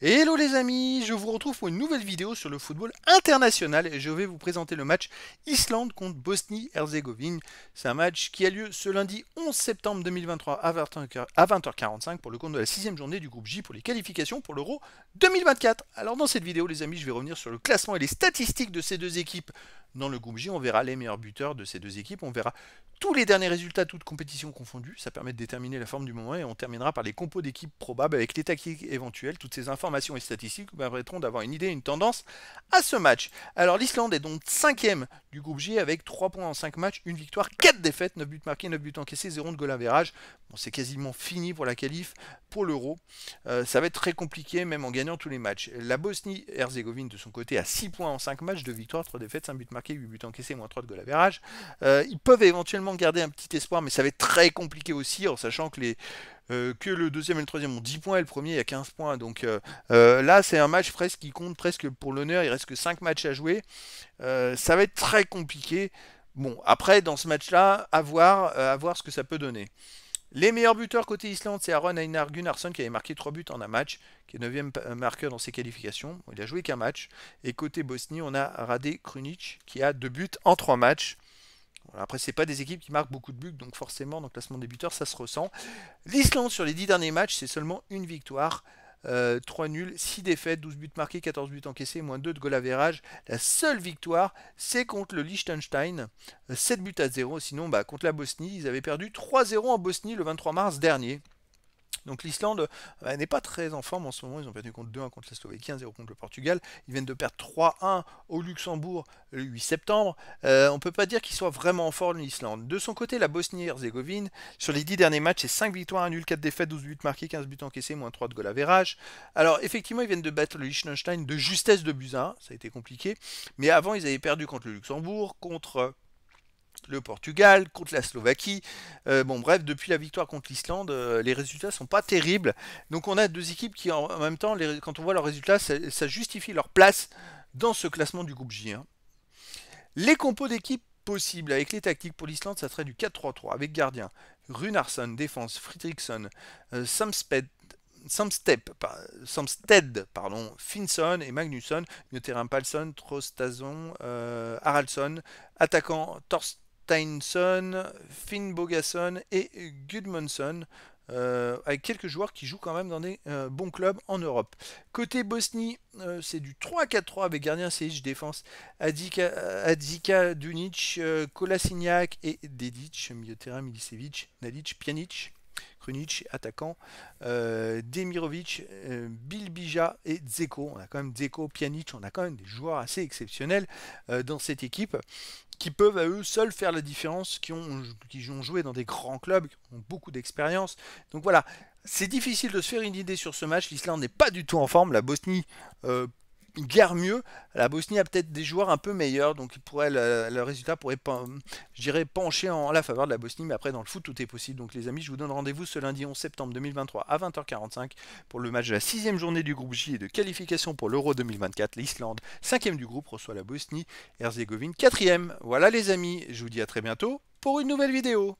Hello les amis, je vous retrouve pour une nouvelle vidéo sur le football international et je vais vous présenter le match Islande contre Bosnie-Herzégovine. C'est un match qui a lieu ce lundi 11 septembre 2023 à 20h45 pour le compte de la sixième journée du groupe J pour les qualifications pour l'Euro 2024. Alors dans cette vidéo les amis, je vais revenir sur le classement et les statistiques de ces deux équipes dans le groupe J. On verra les meilleurs buteurs de ces deux équipes, on verra tous les derniers résultats, toutes compétitions confondues. Ça permet de déterminer la forme du moment et on terminera par les compos d'équipes probables avec les tactiques éventuelles, toutes ces informations et statistiques permettront d'avoir une idée, une tendance à ce match. Alors l'Islande est donc cinquième du groupe G avec 3 points en 5 matchs, une victoire, 4 défaites, 9 buts marqués, 9 buts encaissés, 0 de goal average. Bon, c'est quasiment fini pour la qualif pour l'Euro. Euh, ça va être très compliqué même en gagnant tous les matchs. La Bosnie-Herzégovine de son côté a 6 points en 5 matchs, 2 victoires, 3 défaites, 5 buts marqués, 8 buts encaissés, moins 3 de goal average. Euh, ils peuvent éventuellement garder un petit espoir, mais ça va être très compliqué aussi en sachant que les euh, que le deuxième et le troisième ont 10 points et le premier a 15 points. Donc euh, euh, là, c'est un match presque qui compte presque pour l'honneur. Il reste que 5 matchs à jouer. ça va être très compliqué. Bon, après, dans ce match-là, à voir, à voir ce que ça peut donner. Les meilleurs buteurs côté Islande, c'est Aaron Einar Gunnarsson qui avait marqué 3 buts en un match, qui est 9 marqueur dans ses qualifications. Il a joué qu'un match. Et côté Bosnie, on a Radé Krunic qui a 2 buts en 3 matchs. Après, Après, c'est pas des équipes qui marquent beaucoup de buts, donc forcément, dans le classement des buteurs, ça se ressent. L'Islande, sur les 10 derniers matchs, c'est seulement une victoire. 3 euh, nuls, 6 défaites, 12 buts marqués, 14 buts encaissés, moins 2 de goal average. La seule victoire, c'est contre le Liechtenstein, 7 euh, buts à 0. Sinon, bah, contre la Bosnie, ils avaient perdu 3-0 en Bosnie le 23 mars dernier. Donc l'Islande euh, n'est pas très en forme en ce moment. Ils ont perdu contre 2-1 contre Slovéquie, 15 0 contre le Portugal. Ils viennent de perdre 3-1 au Luxembourg le 8 septembre. Euh, on ne peut pas dire qu'ils soient vraiment en forme l'Islande. De son côté, la Bosnie-Herzégovine, sur les 10 derniers matchs, c'est 5 victoires, 1 nul, 4 défaites, 12 buts marqués, 15 buts encaissés, moins 3 de goal à Alors effectivement, ils viennent de battre le Liechtenstein de justesse de Buzyn. Ça a été compliqué. Mais avant, ils avaient perdu contre le Luxembourg, contre le Portugal, contre la Slovaquie. Euh, bon, bref, depuis la victoire contre l'Islande, euh, les résultats sont pas terribles. Donc, on a deux équipes qui, en, même temps, quand on voit leurs résultats, ça, justifie leur place dans ce classement du groupe J1. Hein. Les compos d'équipes possibles avec les tactiques pour l'Islande, ça serait du 4-3-3 avec gardien Runarsson, défense Fridriksson, euh, Samsped, Samsted, pardon, Finson et Magnusson, milieu terrain Trostason, Trostazon, Haraldsson, attaquant Torst son Finn Bogason et Gudmundsson. Euh, avec quelques joueurs qui jouent quand même dans des euh, bons clubs en Europe. Côté Bosnie, euh, c'est du 3-4-3 avec gardien Sejic défense, Adika, Adika Dunic, Kolasignac et Dedic, milieu terrain Milicevic, Nadic, Pjanic. Krunic, attaquant, euh, Demirovic, euh, Bilbija et Dzeko. On a quand même Dzeko, Pjanic, on a quand même des joueurs assez exceptionnels euh, dans cette équipe qui peuvent à eux seuls faire la différence, qui ont, qui ont joué dans des grands clubs, qui ont beaucoup d'expérience. Donc voilà, c'est difficile de se faire une idée sur ce match. L'Islande n'est pas du tout en forme. La Bosnie, guère mieux. La Bosnie a peut-être des joueurs un peu meilleurs, donc pourrait, le, résultat pourrait, je dirais, pencher en la faveur de la Bosnie. Mais après, dans le foot, tout est possible. Donc les amis, je vous donne rendez-vous ce lundi 11 septembre 2023 à 20h45 pour le match de la sixième journée du groupe J et de qualification pour l'Euro 2024. L'Islande, cinquième du groupe, reçoit la Bosnie, Herzégovine, quatrième. Voilà les amis, je vous dis à très bientôt pour une nouvelle vidéo.